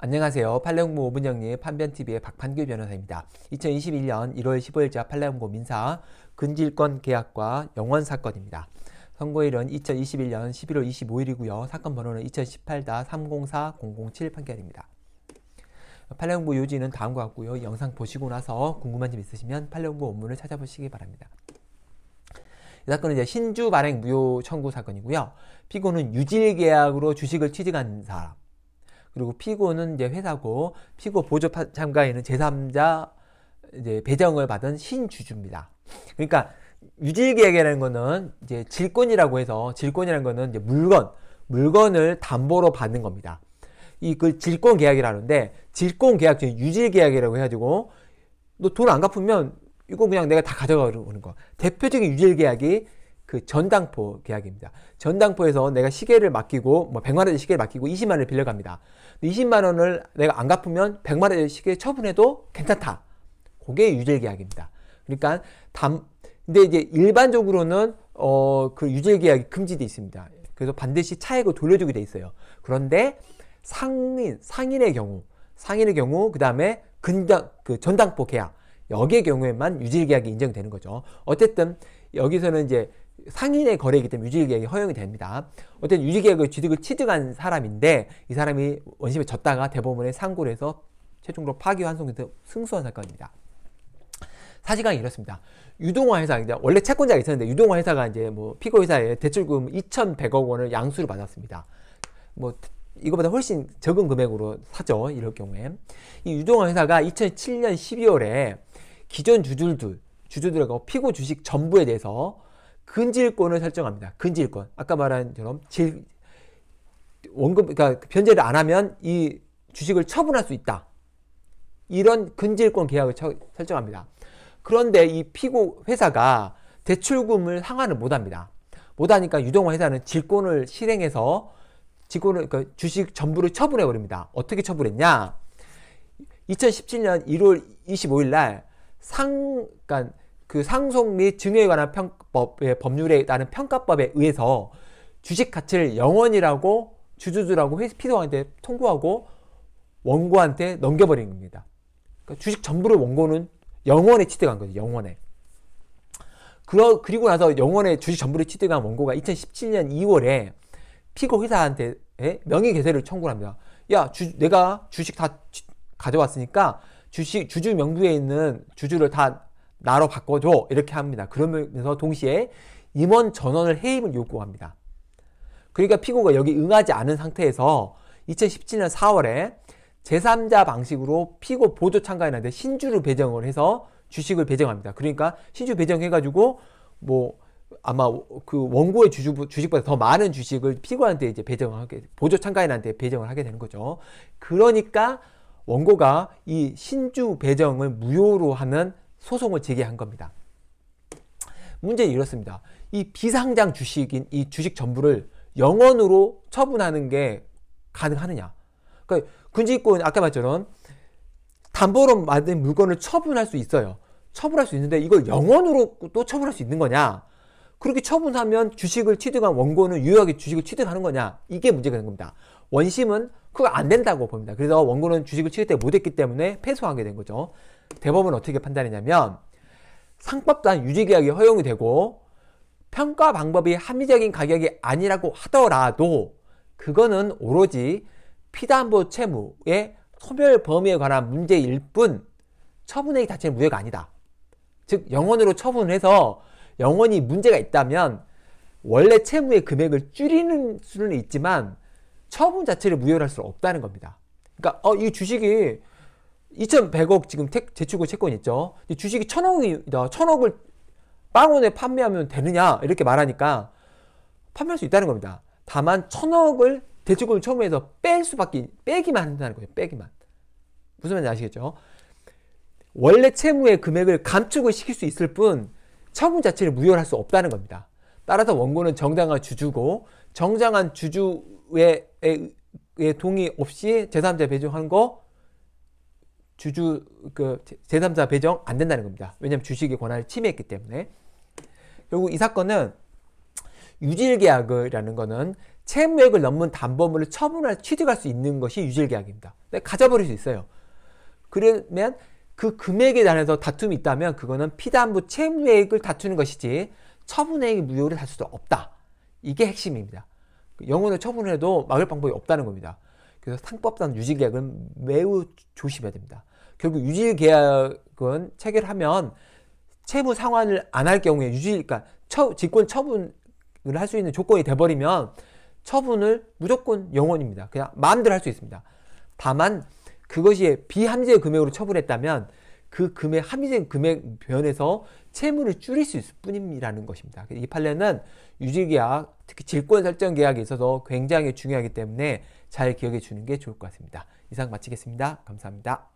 안녕하세요. 팔레옹고 5분 영리 판변TV의 박판규 변호사입니다. 2021년 1월 15일자 팔레옹고 민사 근질권 계약과 영원 사건입니다. 선고일은 2021년 11월 25일이고요. 사건 번호는 2018-304-007 판결입니다. 팔레옹고 요지는 다음과 같고요. 영상 보시고 나서 궁금한 점 있으시면 팔레옹고 원문을 찾아보시기 바랍니다. 이 사건은 이제 신주 발행 무효 청구 사건이고요. 피고는 유질 계약으로 주식을 취득한 사람, 그리고 피고는 이제 회사고 피고 보조 참가인은 제3자 이제 배정을 받은 신주주입니다. 그러니까 유지계약이라는 거는 이제 질권이라고 해서 질권이라는 거는 이제 물건, 물건을 담보로 받는 겁니다. 이그 질권 계약이라는데 질권 계약 중 유지 계약이라고 해가지고 너 돈 안 갚으면 이거 그냥 내가 다 가져가는 거. 대표적인 유질 계약이 그 전당포 계약입니다. 전당포에서 내가 시계를 맡기고 뭐 100만 원의 시계를 맡기고 20만 원을 빌려갑니다. 20만 원을 내가 안 갚으면 100만 원의 시계 처분해도 괜찮다. 그게 유죄 계약입니다. 그러니까 담 근데 이제 일반적으로는 어 그 유죄 계약이 금지돼 있습니다. 그래서 반드시 차액을 돌려주게 돼 있어요. 그런데 상인 상인의 경우 상인의 경우 그다음에 근당 그 전당포 계약 여기의 경우에만 유죄 계약이 인정되는 거죠. 어쨌든 여기서는 이제 상인의 거래이기 때문에 유지계약이 허용이 됩니다. 어쨌든 유지계약을 취득을 취득한 사람인데 이 사람이 원심에 졌다가 대법원에 상고를 해서 최종으로 파기환송돼서 승소한 사건입니다. 사실관이 이렇습니다. 유동화 회사, 원래 채권자가 있었는데 유동화 회사가 이제 뭐 피고 회사에 대출금 2,100억 원을 양수를 받았습니다. 뭐 이거보다 훨씬 적은 금액으로 사죠. 이럴 경우에. 이 유동화 회사가 2007년 12월에 기존 주주들, 주주들하고 피고 주식 전부에 대해서 근질권을 설정합니다. 근질권. 아까 말한 처럼 질, 원금, 그러니까 변제를 안 하면 이 주식을 처분할 수 있다. 이런 근질권 계약을 처, 설정합니다. 그런데 이 피고 회사가 대출금을 상환을 못 합니다. 못 하니까 유동화 회사는 질권을 실행해서 질권을, 그러니까 주식 전부를 처분해 버립니다. 어떻게 처분했냐? 2017년 1월 25일 날 상, 그러니까 그 상속 및 증여에 관한 평법의 예, 법률에 따른 평가법에 의해서 주식 가치를 영원이라고 주주들하고 회 피도한테 통보하고 원고한테 넘겨버린 겁니다. 그러니까 주식 전부를 원고는 영원에 취득한 거죠. 영원에. 그러, 그리고 나서 영원에 주식 전부를 취득한 원고가 2017년 2월에 피고 회사한테 예, 명의 개세를 청구 합니다. 야, 주, 내가 주식 다 가져왔으니까 주식 주주 명부에 있는 주주를 다 나로 바꿔줘 이렇게 합니다. 그러면서 동시에 임원 전원을 해임을 요구합니다. 그러니까 피고가 여기 응하지 않은 상태에서 2017년 4월에 제3자 방식으로 피고 보조 참가인한테 신주를 배정을 해서 주식을 배정합니다. 그러니까 신주 배정해가지고 뭐 아마 그 원고의 주주, 주식보다 더 많은 주식을 피고한테 이제 배정하게 보조 참가인한테 배정을 하게 되는 거죠. 그러니까 원고가 이 신주 배정을 무효로 하는 소송을 제기한 겁니다. 문제 는 이렇습니다. 이 비상장 주식인 이 주식 전부를 영원으로 처분하는 게 가능하느냐? 그러니까 군직권 아까 말처럼 담보로 만든 물건을 처분할 수 있어요. 처분할 수 있는데 이걸 영원으로 또 처분할 수 있는 거냐? 그렇게 처분하면 주식을 취득한 원고는 유효하게 주식을 취득하는 거냐? 이게 문제가 된 겁니다. 원심은 그거 안 된다고 봅니다. 그래서 원고는 주식을 취득 때 못했기 때문에 패소하게 된 거죠. 대법원 어떻게 판단했냐면 상법 또한 유지계약이 허용이 되고 평가 방법이 합리적인 가격이 아니라고 하더라도 그거는 오로지 피담보 채무의 소멸 범위에 관한 문제일 뿐 처분액 자체는 무효가 아니다. 즉 영원으로 처분해서 영원히 문제가 있다면 원래 채무의 금액을 줄이는 수는 있지만 처분 자체를 무효할 수는 없다는 겁니다. 그러니까 어, 이 주식이 2,100억 지금 태, 재출고 채권 있죠. 주식이 1,000억이다. 1,000억을 빵원에 판매하면 되느냐 이렇게 말하니까 판매할 수 있다는 겁니다. 다만 1,000억을 대출금을 처음해서뺄 수밖에 빼기만 한다는 거예요. 빼기만. 무슨 말인지 아시겠죠? 원래 채무의 금액을 감축을 시킬 수 있을 뿐 처분 자체를 무효할 수 없다는 겁니다. 따라서 원고는 정당한 주주고 정당한 주주의 동의 없이 제3자 배정한 거 주주 그 제3자 배정 안 된다는 겁니다. 왜냐하면 주식의 권한을 침해했기 때문에 결국 이 사건은 유질계약이라는 거는 채무액을 넘는 담보물을 처분할 취득할 수 있는 것이 유질계약입니다. 네, 가져버릴 수 있어요. 그러면 그 금액에 대해서 다툼이 있다면 그거는 피담보 채무액을 다투는 것이지 처분액의 무효를 할 수도 없다. 이게 핵심입니다. 그 영혼을 처분해도 막을 방법이 없다는 겁니다. 그래서 상법상 유지계약은 매우 조심해야 됩니다. 결국 유지 계약은 체결하면 채무 상환을 안 할 경우에 유지 그러니까 처, 직권 처분을 할 수 있는 조건이 돼 버리면 처분을 무조건 영원입니다. 그냥 마음대로 할 수 있습니다. 다만 그것이 비함제 금액으로 처분했다면 그 금액 합의된 금액 변에서 채무를 줄일 수 있을 뿐이라는 것입니다. 이 판례는 유지계약, 특히 질권 설정 계약에 있어서 굉장히 중요하기 때문에 잘 기억해 주는 게 좋을 것 같습니다. 이상 마치겠습니다. 감사합니다.